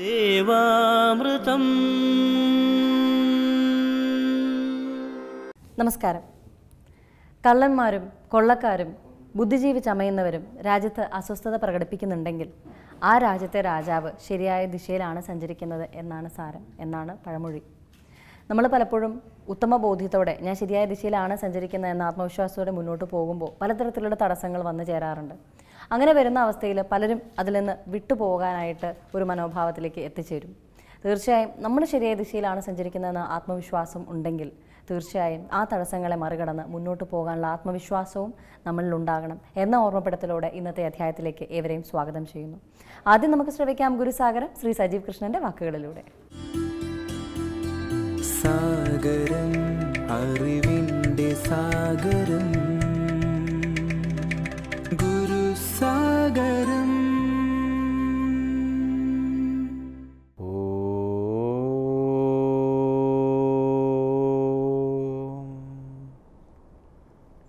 ദേവാമൃതം നമസ്കാരം കള്ളന്മാരും കൊള്ളക്കാരും ബുദ്ധിജീവി ചമയുന്നവരും രാജ്യത്ത് അസ്വസ്ഥത പ്രകടിപ്പിക്കുന്നുണ്ടെങ്കിൽ ആ രാജ്യത്തെ രാജാവ് ശരിയായ ദിശയിലാണ് സഞ്ചരിക്കുന്നത് എന്നാണ് സാരം എന്നാണ് പഴമൊഴി നമ്മൾ പലപ്പോഴും ഉത്തമ ബോധ്യത്തോടെ ഞാൻ ശരിയായ ദിശയിലാണ് സഞ്ചരിക്കുന്നത് എന്ന ആത്മവിശ്വാസത്തോടെ മുന്നോട്ട് പോകുമ്പോൾ പലതരത്തിലുള്ള തടസ്സങ്ങൾ വന്നു ചേരാറുണ്ട് അങ്ങനെ വരുന്ന അവസ്ഥയിൽ പലരും അതിൽ നിന്ന് വിട്ടുപോകാനായിട്ട് ഒരു മനോഭാവത്തിലേക്ക് എത്തിച്ചേരും തീർച്ചയായും നമ്മൾ ശരിയായ ദിശയിലാണ് സഞ്ചരിക്കുന്നതെന്ന് ആത്മവിശ്വാസം ഉണ്ടെങ്കിൽ തീർച്ചയായും ആ തടസ്സങ്ങളെ മറികടന്ന് മുന്നോട്ട് പോകാനുള്ള ആത്മവിശ്വാസവും നമ്മളിൽ ഉണ്ടാകണം എന്ന ഓർമ്മപ്പെടുത്തലോടെ ഇന്നത്തെ അധ്യായത്തിലേക്ക് ഏവരെയും സ്വാഗതം ചെയ്യുന്നു ആദ്യം നമുക്ക് ശ്രവിക്കാം ഗുരുസാഗരം ശ്രീ സജീവ് കൃഷ്ണന്റെ വാക്കുകളിലൂടെ സാഗരം അറിവിൻ്റെ സാഗരം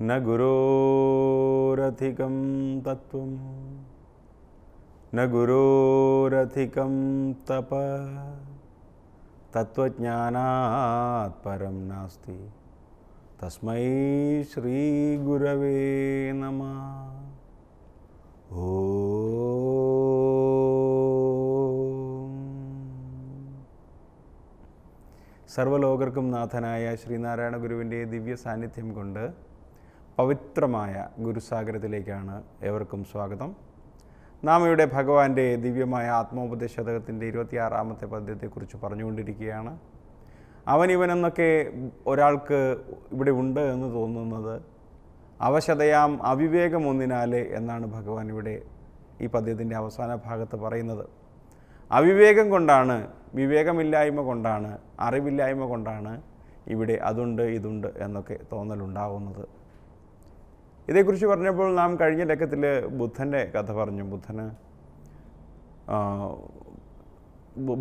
न गुरोरथिकं तत्त्वं न गुरोरथिकं तप तत्त्वज्ञानात् परं नास्ति तस्मै श्रीगुरवे नमः ओ സർവ്വലോകർക്കും നാഥനായ ശ്രീനാരായണ ഗുരുവിൻ്റെ ദിവ്യ സാന്നിധ്യം കൊണ്ട് പവിത്രമായ ഗുരുസാഗരത്തിലേക്കാണ് ഏവർക്കും സ്വാഗതം നാം ഇവിടെ ഭഗവാന്റെ ദിവ്യമായ ആത്മോപദേശതകത്തിൻ്റെ ഇരുപത്തിയാറാമത്തെ പദ്യത്തെക്കുറിച്ച് പറഞ്ഞുകൊണ്ടിരിക്കുകയാണ് അവൻ ഇവനെന്നൊക്കെ ഒരാൾക്ക് ഇവിടെ ഉണ്ട് എന്ന് തോന്നുന്നത് അവശതയാം ഒന്നിനാല് എന്നാണ് ഭഗവാൻ ഇവിടെ ഈ പദ്യത്തിൻ്റെ അവസാന ഭാഗത്ത് പറയുന്നത് അവിവേകം കൊണ്ടാണ് വിവേകമില്ലായ്മ കൊണ്ടാണ് അറിവില്ലായ്മ കൊണ്ടാണ് ഇവിടെ അതുണ്ട് ഇതുണ്ട് എന്നൊക്കെ തോന്നലുണ്ടാകുന്നത് ഇതേക്കുറിച്ച് പറഞ്ഞപ്പോൾ നാം കഴിഞ്ഞ ലക്കത്തിൽ ബുദ്ധൻ്റെ കഥ പറഞ്ഞു ബുദ്ധന്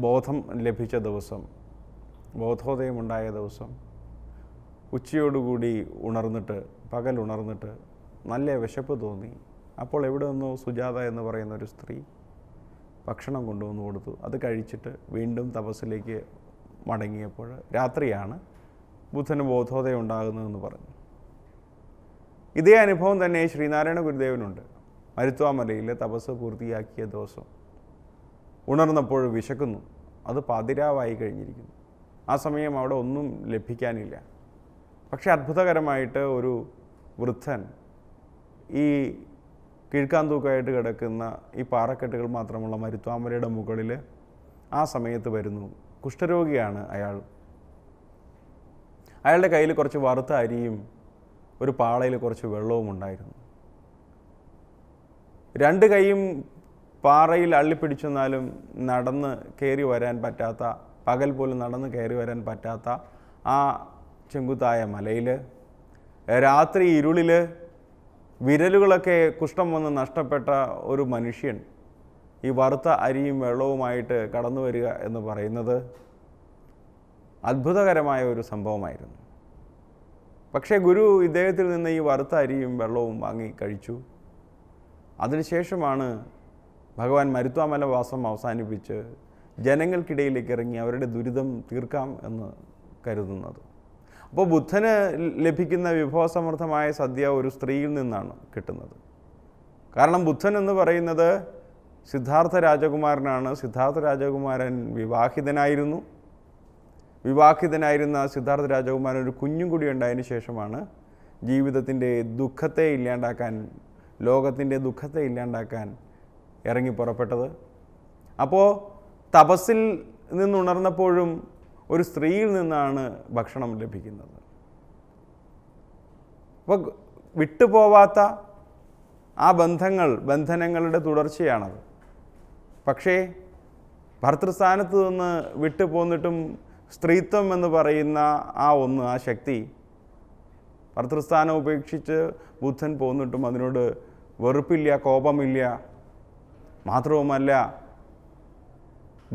ബോധം ലഭിച്ച ദിവസം ബോധോദയമുണ്ടായ ദിവസം ഉച്ചയോടുകൂടി ഉണർന്നിട്ട് പകൽ ഉണർന്നിട്ട് നല്ല വിശപ്പ് തോന്നി അപ്പോൾ എവിടെ നിന്നോ സുജാത എന്ന് പറയുന്ന ഒരു സ്ത്രീ ഭക്ഷണം കൊണ്ടുവന്ന് കൊടുത്തു അത് കഴിച്ചിട്ട് വീണ്ടും തപസ്സിലേക്ക് മടങ്ങിയപ്പോൾ രാത്രിയാണ് ബുദ്ധന് ബോധോദയം ഉണ്ടാകുന്നതെന്ന് പറഞ്ഞു ഇതേ അനുഭവം തന്നെ ശ്രീനാരായണ ഗുരുദേവനുണ്ട് മരുത്വാമലയിൽ തപസ് പൂർത്തിയാക്കിയ ദിവസം ഉണർന്നപ്പോൾ വിശക്കുന്നു അത് പതിരാവായി കഴിഞ്ഞിരിക്കുന്നു ആ സമയം അവിടെ ഒന്നും ലഭിക്കാനില്ല പക്ഷേ അത്ഭുതകരമായിട്ട് ഒരു വൃദ്ധൻ ഈ കീഴ്ക്കാന്തൂക്കായിട്ട് കിടക്കുന്ന ഈ പാറക്കെട്ടുകൾ മാത്രമുള്ള മരുത്വാമലയുടെ മുകളിൽ ആ സമയത്ത് വരുന്നു കുഷ്ഠരോഗിയാണ് അയാൾ അയാളുടെ കയ്യിൽ കുറച്ച് വറുത്ത അരിയും ഒരു പാളയിൽ കുറച്ച് വെള്ളവും ഉണ്ടായിരുന്നു രണ്ട് കൈയും പാറയിൽ അള്ളിപ്പിടിച്ചെന്നാലും നടന്ന് കയറി വരാൻ പറ്റാത്ത പകൽ പോലും നടന്ന് കയറി വരാൻ പറ്റാത്ത ആ ചെങ്കുത്തായ മലയിൽ രാത്രി ഇരുളിൽ വിരലുകളൊക്കെ കുഷ്ഠം വന്ന് നഷ്ടപ്പെട്ട ഒരു മനുഷ്യൻ ഈ വറുത്ത അരിയും വെള്ളവുമായിട്ട് കടന്നു വരിക എന്ന് പറയുന്നത് അത്ഭുതകരമായ ഒരു സംഭവമായിരുന്നു പക്ഷേ ഗുരു ഇദ്ദേഹത്തിൽ നിന്ന് ഈ വറുത്ത അരിയും വെള്ളവും വാങ്ങി കഴിച്ചു അതിനുശേഷമാണ് ഭഗവാൻ മരുത്വാമല വാസം അവസാനിപ്പിച്ച് ജനങ്ങൾക്കിടയിലേക്ക് ഇറങ്ങി അവരുടെ ദുരിതം തീർക്കാം എന്ന് കരുതുന്നത് അപ്പോൾ ബുദ്ധന് ലഭിക്കുന്ന വിഭവസമൃദ്ധമായ സദ്യ ഒരു സ്ത്രീയിൽ നിന്നാണ് കിട്ടുന്നത് കാരണം ബുദ്ധൻ എന്ന് പറയുന്നത് സിദ്ധാർത്ഥ രാജകുമാരനാണ് സിദ്ധാർത്ഥ രാജകുമാരൻ വിവാഹിതനായിരുന്നു വിവാഹിതനായിരുന്ന സിദ്ധാർത്ഥ രാജകുമാരൻ ഒരു കുഞ്ഞും കൂടി ഉണ്ടായതിന് ശേഷമാണ് ജീവിതത്തിൻ്റെ ദുഃഖത്തെ ഇല്ലാണ്ടാക്കാൻ ലോകത്തിൻ്റെ ദുഃഖത്തെ ഇല്ലാണ്ടാക്കാൻ ഇറങ്ങി പുറപ്പെട്ടത് അപ്പോൾ തപസ്സിൽ നിന്നുണർന്നപ്പോഴും ഒരു സ്ത്രീയിൽ നിന്നാണ് ഭക്ഷണം ലഭിക്കുന്നത് അപ്പോൾ വിട്ടുപോവാത്ത ആ ബന്ധങ്ങൾ ബന്ധനങ്ങളുടെ തുടർച്ചയാണത് പക്ഷേ ഭർത്തൃസ്ഥാനത്ത് നിന്ന് വിട്ടുപോന്നിട്ടും സ്ത്രീത്വം എന്ന് പറയുന്ന ആ ഒന്ന് ആ ശക്തി ഭർത്തൃസ്ഥാനം ഉപേക്ഷിച്ച് ബുദ്ധൻ പോന്നിട്ടും അതിനോട് വെറുപ്പില്ല കോപമില്ല മാത്രവുമല്ല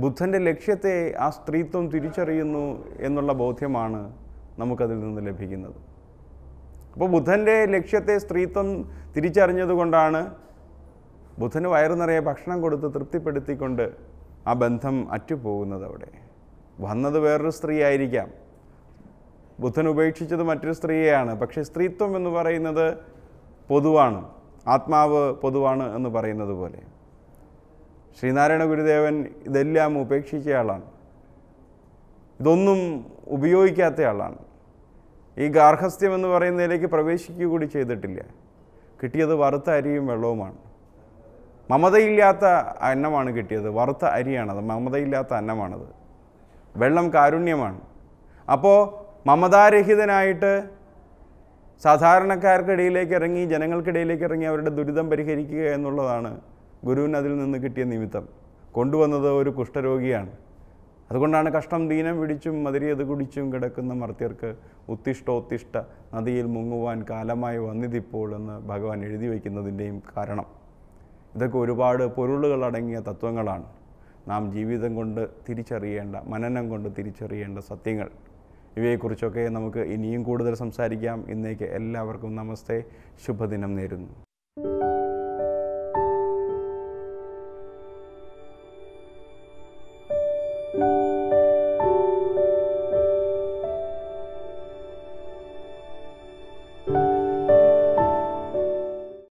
ബുദ്ധൻ്റെ ലക്ഷ്യത്തെ ആ സ്ത്രീത്വം തിരിച്ചറിയുന്നു എന്നുള്ള ബോധ്യമാണ് നമുക്കതിൽ നിന്ന് ലഭിക്കുന്നത് അപ്പോൾ ബുദ്ധൻ്റെ ലക്ഷ്യത്തെ സ്ത്രീത്വം തിരിച്ചറിഞ്ഞതുകൊണ്ടാണ് ബുദ്ധന് വയറു നിറയെ ഭക്ഷണം കൊടുത്ത് തൃപ്തിപ്പെടുത്തിക്കൊണ്ട് ആ ബന്ധം അറ്റുപോകുന്നത് അവിടെ വന്നത് വേറൊരു സ്ത്രീ ആയിരിക്കാം ബുദ്ധൻ ഉപേക്ഷിച്ചത് മറ്റൊരു സ്ത്രീയാണ് പക്ഷേ സ്ത്രീത്വം എന്ന് പറയുന്നത് പൊതുവാണ് ആത്മാവ് പൊതുവാണ് എന്ന് പറയുന്നത് പോലെ ശ്രീനാരായണ ഗുരുദേവൻ ഇതെല്ലാം ആളാണ് ഇതൊന്നും ഉപയോഗിക്കാത്ത ആളാണ് ഈ ഗാർഹസ്ഥ്യം എന്ന് പറയുന്നതിലേക്ക് പ്രവേശിക്കുക കൂടി ചെയ്തിട്ടില്ല കിട്ടിയത് വറുത്ത അരിയും വെള്ളവുമാണ് മമതയില്ലാത്ത അന്നമാണ് കിട്ടിയത് വറുത്ത അരിയാണത് മമതയില്ലാത്ത അന്നമാണത് വെള്ളം കാരുണ്യമാണ് അപ്പോൾ മമതാരഹിതനായിട്ട് സാധാരണക്കാർക്കിടയിലേക്ക് ഇറങ്ങി ജനങ്ങൾക്കിടയിലേക്ക് ഇറങ്ങി അവരുടെ ദുരിതം പരിഹരിക്കുക എന്നുള്ളതാണ് ഗുരുവിന് അതിൽ നിന്ന് കിട്ടിയ നിമിത്തം കൊണ്ടുവന്നത് ഒരു കുഷ്ഠരോഗിയാണ് അതുകൊണ്ടാണ് കഷ്ടം ദീനം പിടിച്ചും മതിരിയത് കുടിച്ചും കിടക്കുന്ന മർത്യർക്ക് ഉത്തിഷ്ടോത്തിഷ്ട നദിയിൽ മുങ്ങുവാൻ കാലമായി വന്നിതിപ്പോൾ എന്ന് ഭഗവാൻ എഴുതി വയ്ക്കുന്നതിൻ്റെയും കാരണം ഇതൊക്കെ ഒരുപാട് പൊരുളുകളടങ്ങിയ അടങ്ങിയ തത്വങ്ങളാണ് നാം ജീവിതം കൊണ്ട് തിരിച്ചറിയേണ്ട മനനം കൊണ്ട് തിരിച്ചറിയേണ്ട സത്യങ്ങൾ ഇവയെക്കുറിച്ചൊക്കെ നമുക്ക് ഇനിയും കൂടുതൽ സംസാരിക്കാം ഇന്നേക്ക് എല്ലാവർക്കും നമസ്തേ ശുഭദിനം നേരുന്നു